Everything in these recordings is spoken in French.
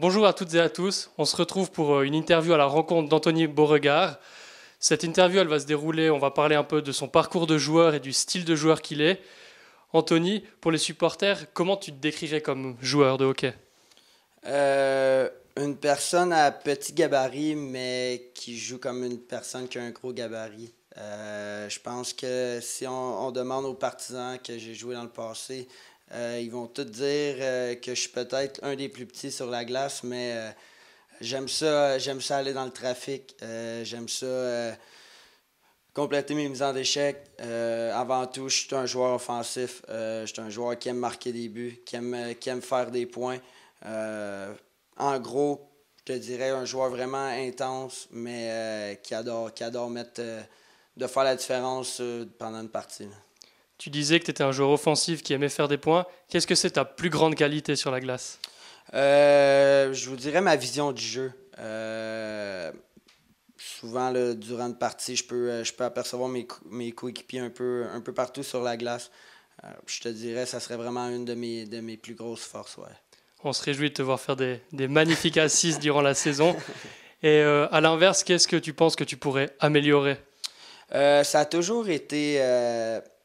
Bonjour à toutes et à tous. On se retrouve pour euh, une interview à la rencontre d'Anthony Beauregard. Cette interview, elle va se dérouler, on va parler un peu de son parcours de joueur et du style de joueur qu'il est. Anthony, pour les supporters, comment tu te décrirais comme joueur de hockey euh, Une personne à petit gabarit, mais qui joue comme une personne qui a un gros gabarit. Euh, je pense que si on demande aux partisans que j'ai joué dans le passé, euh, ils vont tous dire euh, que je suis peut-être un des plus petits sur la glace, mais euh, j'aime ça, aller dans le trafic, j'aime ça compléter mes mises en échec. avant tout, je suis un joueur offensif, je suis un joueur qui aime marquer des buts, qui aime, faire des points. en gros, je te dirais un joueur vraiment intense, mais qui adore, qui adore mettre de faire la différence pendant une partie. Tu disais que tu étais un joueur offensif qui aimait faire des points. Qu'est-ce que c'est ta plus grande qualité sur la glace euh, Je vous dirais ma vision du jeu. Euh, souvent, durant une partie, je peux, euh, je peux apercevoir mes, mes coéquipiers un peu, un peu partout sur la glace. je te dirais, ça serait vraiment une de mes, de mes plus grosses forces. Ouais. On se réjouit de te voir faire des, des magnifiques assises durant la saison. Et à l'inverse, qu'est-ce que tu penses que tu pourrais améliorer Ça a toujours été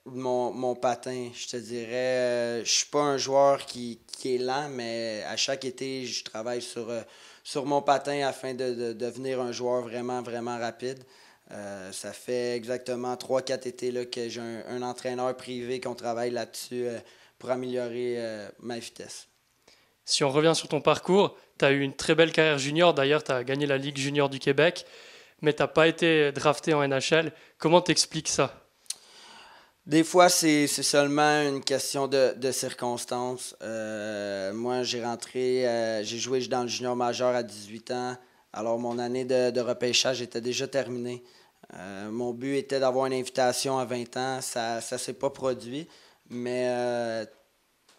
mon, mon patin, je te dirais. Euh, je suis pas un joueur qui, est lent, mais à chaque été, je travaille sur, euh, sur mon patin afin de, devenir un joueur vraiment, vraiment rapide. Euh, ça fait exactement 3-4 étés là, que j'ai un, entraîneur privé qu'on travaille là-dessus pour améliorer ma vitesse. Si on revient sur ton parcours, tu as eu une très belle carrière junior. D'ailleurs, tu as gagné la Ligue junior du Québec, mais tu n'as pas été drafté en NHL. Comment t'expliques ça? Des fois, c'est seulement une question de, de circonstances. Euh, moi, j'ai rentré, euh, j'ai joué dans le junior majeur à 18 ans. Alors, mon année de, repêchage était déjà terminée. Euh, mon but était d'avoir une invitation à 20 ans. Ça ne s'est pas produit, mais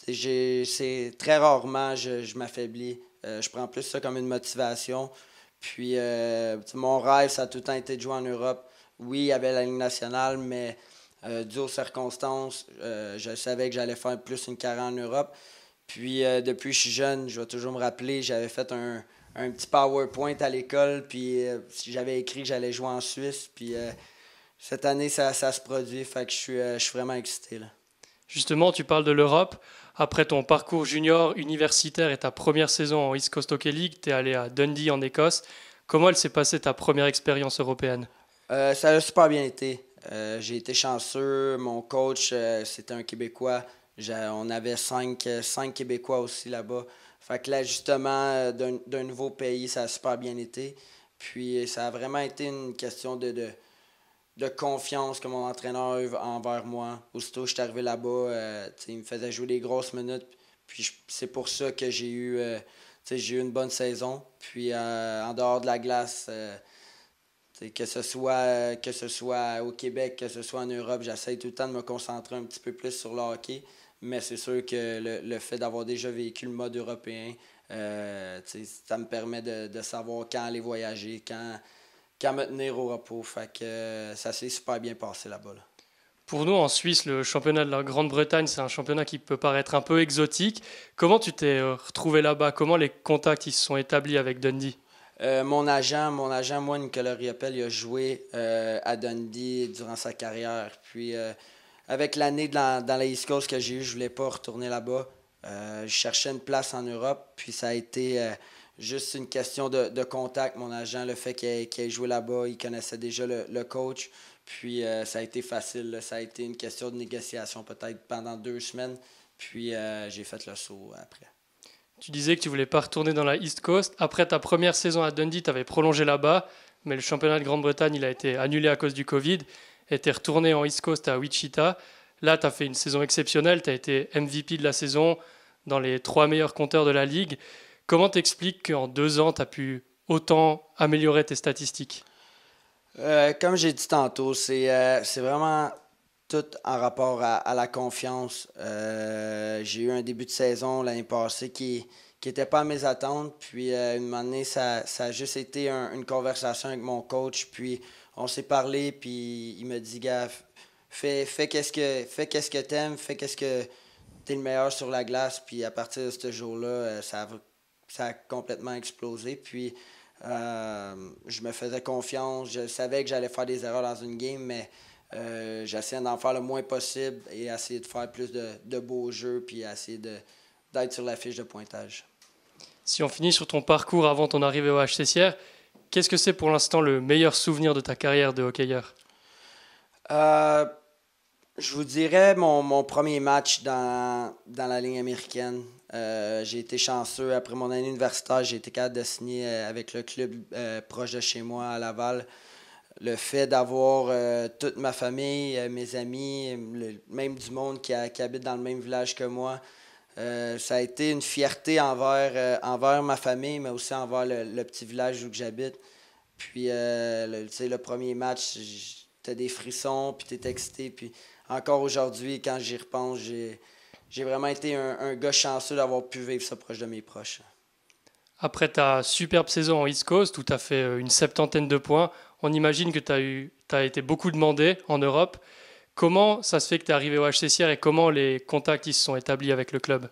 c'est très rarement je, je m'affaiblis. je prends plus ça comme une motivation. Puis, mon rêve, ça a tout le temps été de jouer en Europe. Oui, il y avait la Ligue nationale, mais euh, dû aux circonstances, euh, je savais que j'allais faire plus une carrière en Europe. Puis euh, depuis que je suis jeune, je vais toujours me rappeler, j'avais fait un, petit PowerPoint à l'école, puis j'avais écrit que j'allais jouer en Suisse. Puis cette année, ça, se produit, fait que je suis, vraiment excité. Justement, tu parles de l'Europe. Après ton parcours junior, universitaire et ta première saison en East Coast Hockey League, tu es allé à Dundee en Écosse. Comment elle s'est passée ta première expérience européenne? ça a super bien été. Euh, j'ai été chanceux. Mon coach, euh, c'était un Québécois. On avait cinq, Québécois aussi là-bas. Fait que l'ajustement euh, d'un nouveau pays, ça a super bien été. Puis ça a vraiment été une question de, confiance que mon entraîneur a eu envers moi. Aussitôt que je suis arrivé là-bas, il me faisait jouer des grosses minutes. Puis c'est pour ça que j'ai j'ai eu une bonne saison. Puis en dehors de la glace, que ce, soit, que ce soit au Québec, que ce soit en Europe, j'essaie tout le temps de me concentrer un petit peu plus sur le hockey. Mais c'est sûr que le, fait d'avoir déjà vécu le mode européen, euh, ça me permet de, savoir quand aller voyager, quand, quand me tenir au repos. Fait que, euh, ça s'est super bien passé là-bas. Pour nous, en Suisse, le championnat de la Grande-Bretagne, c'est un championnat qui peut paraître un peu exotique. Comment tu t'es euh, retrouvé là-bas Comment les contacts ils se sont établis avec Dundee euh, mon agent, mon agent, moi, Nicolas il a joué euh, à Dundee durant sa carrière. Puis, euh, avec l'année dans, dans, la East Coast que j'ai eue, je voulais pas retourner là-bas. je cherchais une place en Europe, puis ça a été juste une question de, contact. Mon agent, le fait qu'il ait, joué là-bas, il connaissait déjà le, coach. Puis, ça a été facile. Ça a été une question de négociation, peut-être pendant deux semaines. Puis, j'ai fait le saut après. Tu disais que tu voulais pas retourner dans la East Coast. Après ta première saison à Dundee, tu avais prolongé là-bas, mais le championnat de Grande-Bretagne, il a été annulé à cause du Covid. Et tu es retourné en East Coast à Wichita. Là, tu as fait une saison exceptionnelle. Tu as été MVP de la saison dans les trois meilleurs compteurs de la ligue. Comment t'expliques qu'en deux ans, tu as pu autant améliorer tes statistiques? Euh, comme j'ai dit tantôt, c'est euh, vraiment tout en rapport à, la confiance. Euh, j'ai eu un début de saison l'année passée qui n'était pas à mes attentes. Puis, euh, une année, ça, ça a juste été une conversation avec mon coach. Puis, on s'est parlé, puis il me dit, gars, fais, fais qu'est-ce que fais qu'est-ce que t'aimes, fais qu'est-ce que t'es le meilleur sur la glace. Puis, à partir de ce jour-là, euh, ça, ça a complètement explosé. Puis, je me faisais confiance. Je savais que j'allais faire des erreurs dans une game, mais euh, j'essaie d'en faire le moins possible et essayer de faire plus de, beaux jeux, puis essayer d'être sur la fiche de pointage. Si on finit sur ton parcours avant ton arrivée au HCCR, qu'est-ce que c'est pour l'instant le meilleur souvenir de ta carrière de hockeyeur? Euh, je vous dirais mon, premier match dans, dans, la ligne américaine. Euh, j'ai été chanceux. Après mon année universitaire, j'ai été capable de signer avec le club proche de chez moi à Laval le fait d'avoir euh, toute ma famille, euh, mes amis, le, même du monde qui, habite dans le même village que moi. Euh, ça a été une fierté envers, envers ma famille, mais aussi envers le, petit village où j'habite. Puis, le, le premier match, t'as des frissons, puis t'es excité. Puis encore aujourd'hui, quand j'y repense, j'ai vraiment été un gars chanceux d'avoir pu vivre ça proche de mes proches. Après ta superbe saison en East Coast, où tu as fait euh, une septantaine de points, on imagine que tu as, as été beaucoup demandé en Europe. Comment ça se fait que tu es arrivé au HCCR et comment les contacts ils se sont établis avec le club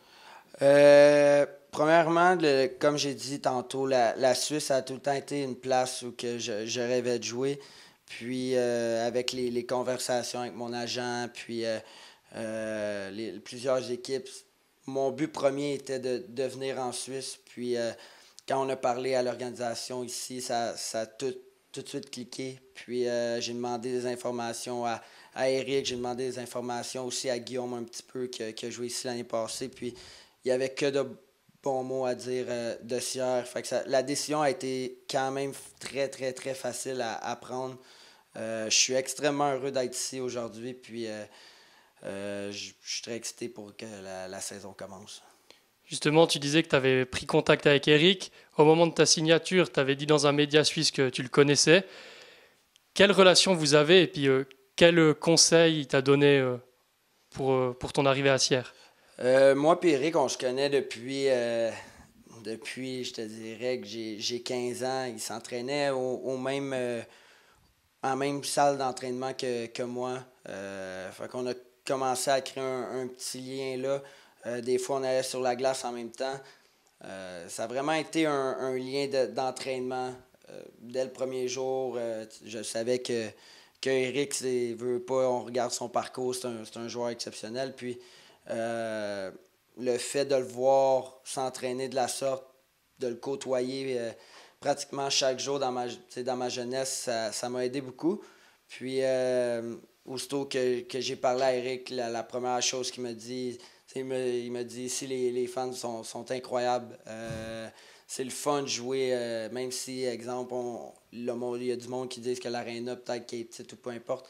euh, Premièrement, comme j'ai dit tantôt, la, Suisse a tout le temps été une place où que je, rêvais de jouer. Puis euh, avec les, conversations avec mon agent, puis les, plusieurs équipes, mon but premier était de, venir en Suisse. Puis euh, quand on a parlé à l'organisation ici, ça, ça a tout, de suite cliqué. Puis euh, j'ai demandé des informations à, à Eric, j'ai demandé des informations aussi à Guillaume un petit peu qui, a joué ici l'année passée. Puis il n'y avait que de bons mots à dire euh, de Sierre. Fait la décision a été quand même très, très, très facile à, à prendre. je suis extrêmement heureux d'être ici aujourd'hui. Puis euh, je suis très excité pour que la, saison commence. Justement, tu disais que tu avais pris contact avec Eric. Au moment de ta signature, tu avais dit dans un média suisse que tu le connaissais. Quelle relation vous avez et puis euh, quel euh, conseil il t'a donné pour, pour ton arrivée à Sierre Moi et Eric, on se connaît depuis, depuis je te dirais que j'ai 15 ans. Il s'entraînait au, même, en même salle d'entraînement que, que, moi. Fait qu'on on a commencer à créer un, petit lien là. Euh, des fois, on allait sur la glace en même temps. Euh, ça a vraiment été un, lien d'entraînement. Euh, dès le premier jour, je savais que, que Eric, veut pas, on regarde son parcours, c'est un, joueur exceptionnel. Puis le fait de le voir s'entraîner de la sorte, de le côtoyer pratiquement chaque jour dans ma, dans ma jeunesse, ça m'a aidé beaucoup. Puis aussitôt que, que j'ai parlé à Eric, la, première chose qu'il me dit, il me, il me dit ici, les, fans sont, sont incroyables. Euh, c'est le fun de jouer, euh, même si, exemple, le il y a du monde qui disent que l'aréna peut-être qui est petite ou peu importe.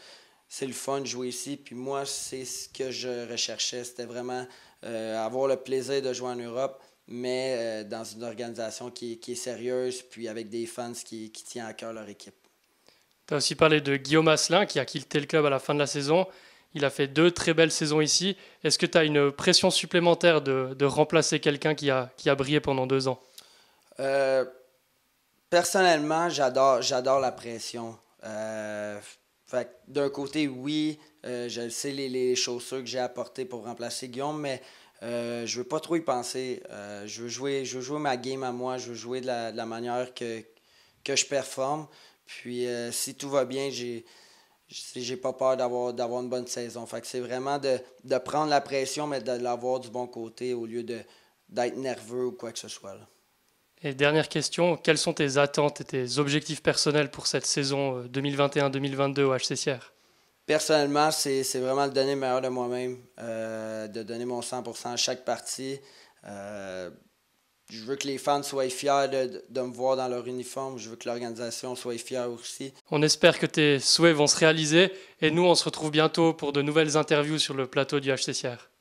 C'est le fun de jouer ici. Puis moi, c'est ce que je recherchais. C'était vraiment euh, avoir le plaisir de jouer en Europe, mais dans une organisation qui, est sérieuse, puis avec des fans qui, qui tiennent à cœur leur équipe. Tu as aussi parlé de Guillaume Asselin qui a quitté le club à la fin de la saison. Il a fait deux très belles saisons ici. Est-ce que tu as une pression supplémentaire de, de remplacer quelqu'un qui a, qui a brillé pendant deux ans euh, Personnellement, j'adore, j'adore la pression. Euh, d'un côté, oui, euh, je sais, les, les chaussures que j'ai apportées pour remplacer Guillaume, mais euh, je veux pas trop y penser. je, veux jouer, je ma game à moi. Je veux jouer de la, de la manière que, que je performe. Puis euh, si tout va bien, j'ai j'ai pas peur d'avoir d'avoir une bonne saison. Fait c'est vraiment de, prendre la pression, mais de l'avoir du bon côté au lieu de d'être nerveux ou quoi que ce soit. Et dernière question, quelles sont tes attentes et tes objectifs personnels pour cette saison 2021-2022 euh, au HCCR? Personnellement, c'est vraiment de donner le meilleur de moi-même, euh, de donner mon 100% à chaque partie je veux que les fans soient fiers de, me voir dans leur uniforme. Je veux que l'organisation soit fière aussi. On espère que tes souhaits vont se réaliser. Et nous, on se retrouve bientôt pour de nouvelles interviews sur le plateau du HCCR.